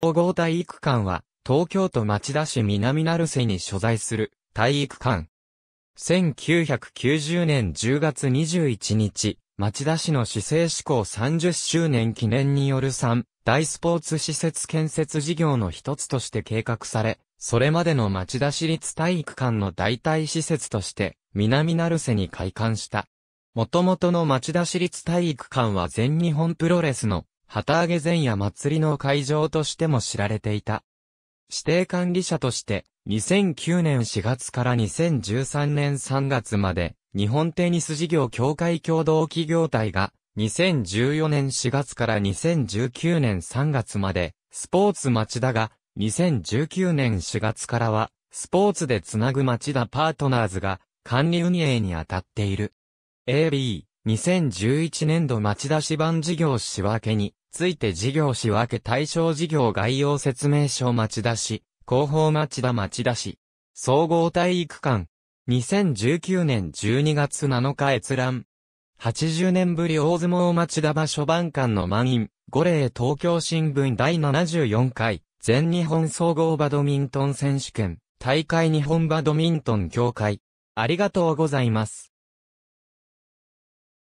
総合体育館は、東京都町田市南成瀬に所在する体育館。1990年10月21日、町田市の市政施行30周年記念による3大スポーツ施設建設事業の一つとして計画され、それまでの町田市立体育館の代替施設として、南成瀬に開館した。元々の町田市立体育館は全日本プロレスの旗揚げ前夜祭りの会場としても知られていた。指定管理者として、2009年4月から2013年3月まで、日本テニス事業協会共同企業体が、2014年4月から2019年3月まで、スポーツ町田が、2019年4月からは、スポーツでつなぐ町田パートナーズが、管理運営に当たっている。AB、2011年度町田市番事業仕分けに、ついて事業仕分け対象事業概要説明書町田市、広報町田町田市、総合体育館、2019年12月7日閲覧。80年ぶり大相撲町田場所番館の満員、五例東京新聞第74回、全日本総合バドミントン選手権、大会日本バドミントン協会。ありがとうございます。